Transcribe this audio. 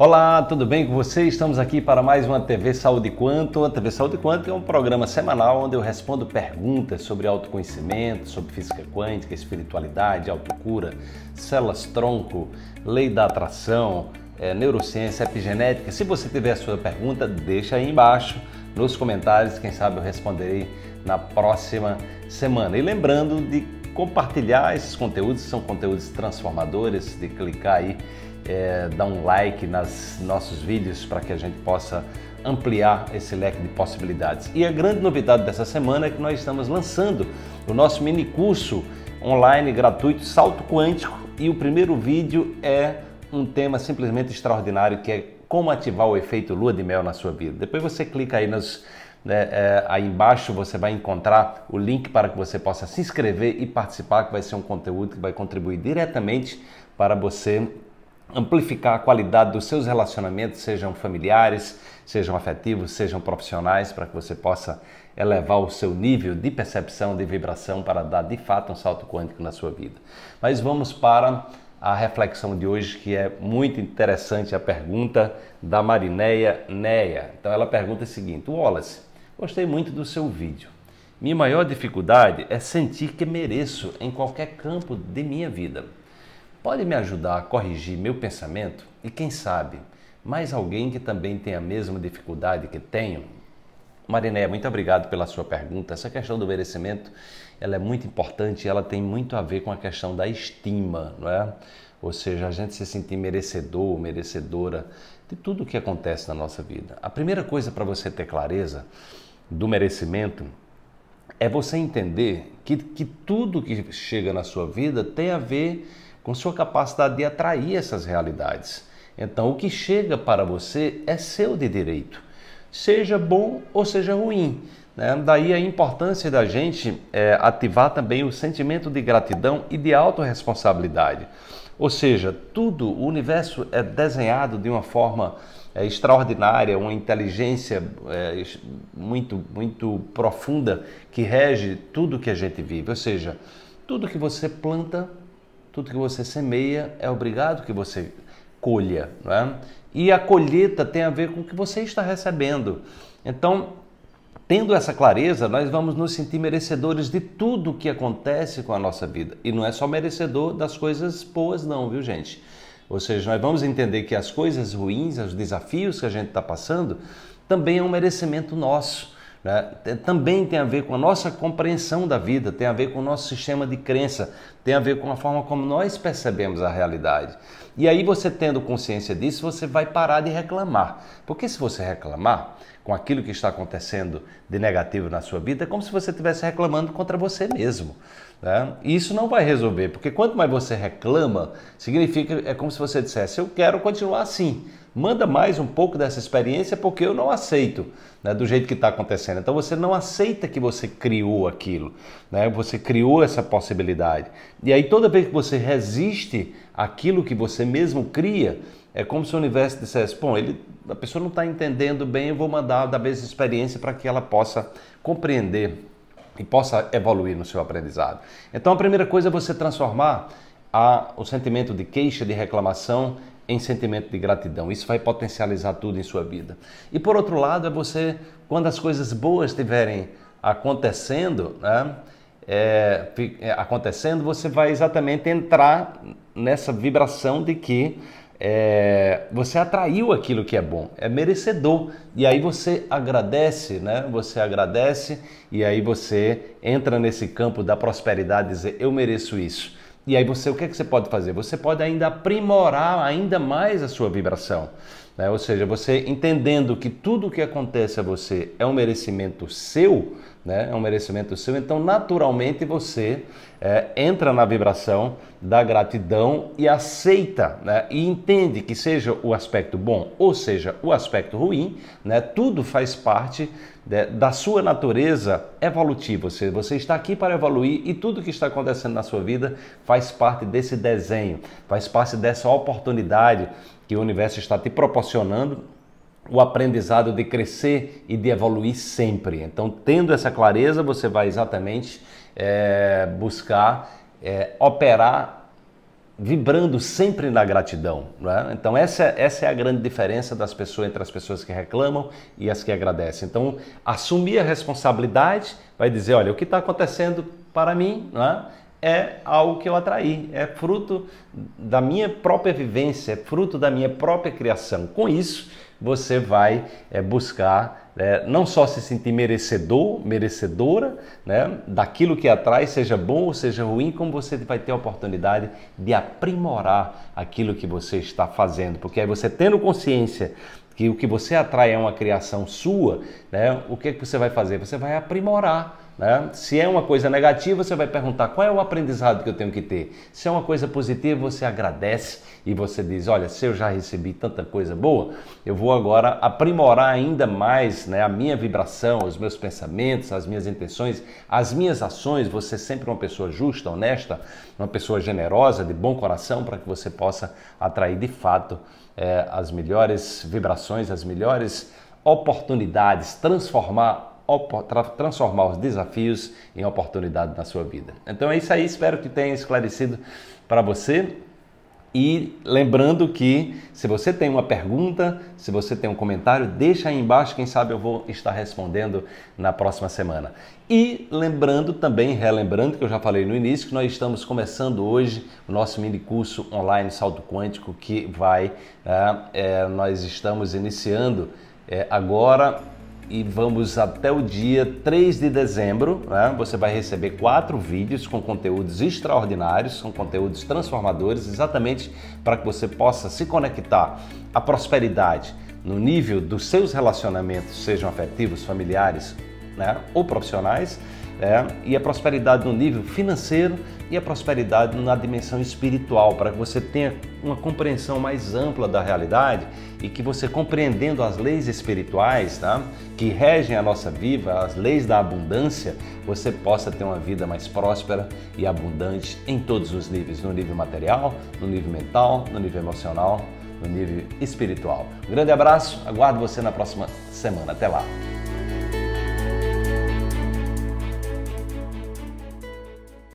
Olá, tudo bem com você? Estamos aqui para mais uma TV Saúde Quanto. A TV Saúde Quanto é um programa semanal onde eu respondo perguntas sobre autoconhecimento, sobre física quântica, espiritualidade, autocura, células-tronco, lei da atração, é, neurociência, epigenética. Se você tiver a sua pergunta, deixa aí embaixo nos comentários, quem sabe eu responderei na próxima semana. E lembrando de compartilhar esses conteúdos, são conteúdos transformadores, de clicar aí, é, dar um like nos nossos vídeos para que a gente possa ampliar esse leque de possibilidades. E a grande novidade dessa semana é que nós estamos lançando o nosso mini curso online gratuito Salto Quântico e o primeiro vídeo é um tema simplesmente extraordinário que é como ativar o efeito lua de mel na sua vida. Depois você clica aí nos né? É, aí embaixo você vai encontrar o link para que você possa se inscrever e participar, que vai ser um conteúdo que vai contribuir diretamente para você amplificar a qualidade dos seus relacionamentos, sejam familiares, sejam afetivos, sejam profissionais, para que você possa elevar o seu nível de percepção, de vibração, para dar de fato um salto quântico na sua vida. Mas vamos para a reflexão de hoje, que é muito interessante a pergunta da Marinéia Neia. Então ela pergunta o seguinte: Wallace, Gostei muito do seu vídeo. Minha maior dificuldade é sentir que mereço em qualquer campo de minha vida. Pode me ajudar a corrigir meu pensamento? E quem sabe, mais alguém que também tem a mesma dificuldade que tenho? Mariné, muito obrigado pela sua pergunta. Essa questão do merecimento, ela é muito importante e ela tem muito a ver com a questão da estima, não é? Ou seja, a gente se sentir merecedor, merecedora de tudo o que acontece na nossa vida. A primeira coisa para você ter clareza do merecimento é você entender que, que tudo que chega na sua vida tem a ver com sua capacidade de atrair essas realidades. Então, o que chega para você é seu de direito, seja bom ou seja ruim. Né? Daí a importância da gente é, ativar também o sentimento de gratidão e de autorresponsabilidade. Ou seja, tudo, o universo é desenhado de uma forma é, extraordinária, uma inteligência é, muito, muito profunda que rege tudo que a gente vive. Ou seja, tudo que você planta, tudo que você semeia, é obrigado que você colha. é? E a colheita tem a ver com o que você está recebendo. Então, Tendo essa clareza, nós vamos nos sentir merecedores de tudo que acontece com a nossa vida. E não é só merecedor das coisas boas, não, viu, gente? Ou seja, nós vamos entender que as coisas ruins, os desafios que a gente está passando, também é um merecimento nosso. Né? Também tem a ver com a nossa compreensão da vida, tem a ver com o nosso sistema de crença, tem a ver com a forma como nós percebemos a realidade. E aí, você tendo consciência disso, você vai parar de reclamar. Porque se você reclamar com aquilo que está acontecendo de negativo na sua vida, é como se você estivesse reclamando contra você mesmo. Né? E isso não vai resolver, porque quanto mais você reclama, significa é como se você dissesse: eu quero continuar assim. Manda mais um pouco dessa experiência porque eu não aceito né, do jeito que está acontecendo. Então você não aceita que você criou aquilo, né? você criou essa possibilidade. E aí toda vez que você resiste àquilo que você mesmo cria, é como se o universo dissesse: bom, ele, a pessoa não está entendendo bem, eu vou mandar da mesma experiência para que ela possa compreender e possa evoluir no seu aprendizado. Então, a primeira coisa é você transformar a, o sentimento de queixa, de reclamação, em sentimento de gratidão. Isso vai potencializar tudo em sua vida. E por outro lado, é você, quando as coisas boas estiverem acontecendo, né, é, é acontecendo, você vai exatamente entrar nessa vibração de que é, você atraiu aquilo que é bom, é merecedor. E aí você agradece, né? Você agradece e aí você entra nesse campo da prosperidade, e dizer eu mereço isso. E aí você, o que, é que você pode fazer? Você pode ainda aprimorar ainda mais a sua vibração. Né? Ou seja, você entendendo que tudo o que acontece a você é um merecimento seu, né? é um merecimento seu, então naturalmente você é, entra na vibração da gratidão e aceita né? e entende que seja o aspecto bom ou seja o aspecto ruim, né? tudo faz parte né, da sua natureza evolutiva. Ou seja, você está aqui para evoluir e tudo que está acontecendo na sua vida faz parte desse desenho, faz parte dessa oportunidade que o universo está te proporcionando o aprendizado de crescer e de evoluir sempre. Então, tendo essa clareza, você vai exatamente é, buscar é, operar vibrando sempre na gratidão. Né? Então, essa, essa é a grande diferença das pessoas entre as pessoas que reclamam e as que agradecem. Então, assumir a responsabilidade vai dizer: olha, o que está acontecendo para mim né? é algo que eu atraí, é fruto da minha própria vivência, é fruto da minha própria criação. Com isso, você vai é, buscar é, não só se sentir merecedor, merecedora né, daquilo que atrai, seja bom ou seja ruim, como você vai ter a oportunidade de aprimorar aquilo que você está fazendo, porque aí você tendo consciência que o que você atrai é uma criação sua, né, o que, é que você vai fazer? Você vai aprimorar né? Se é uma coisa negativa, você vai perguntar qual é o aprendizado que eu tenho que ter. Se é uma coisa positiva, você agradece e você diz: Olha, se eu já recebi tanta coisa boa, eu vou agora aprimorar ainda mais né, a minha vibração, os meus pensamentos, as minhas intenções, as minhas ações. Você é sempre uma pessoa justa, honesta, uma pessoa generosa, de bom coração, para que você possa atrair de fato é, as melhores vibrações, as melhores oportunidades, transformar transformar os desafios em oportunidade na sua vida. Então é isso aí, espero que tenha esclarecido para você. E lembrando que se você tem uma pergunta, se você tem um comentário, deixa aí embaixo, quem sabe eu vou estar respondendo na próxima semana. E lembrando também, relembrando que eu já falei no início, que nós estamos começando hoje o nosso mini curso online Salto Quântico, que vai, é, é, nós estamos iniciando é, agora e vamos até o dia 3 de dezembro. Né? Você vai receber quatro vídeos com conteúdos extraordinários, com conteúdos transformadores, exatamente para que você possa se conectar à prosperidade no nível dos seus relacionamentos, sejam afetivos, familiares né? ou profissionais, né? e a prosperidade no nível financeiro e a prosperidade na dimensão espiritual, para que você tenha uma compreensão mais ampla da realidade e que você compreendendo as leis espirituais, tá? que regem a nossa vida, as leis da abundância, você possa ter uma vida mais próspera e abundante em todos os níveis, no nível material, no nível mental, no nível emocional, no nível espiritual. Um grande abraço, aguardo você na próxima semana. Até lá.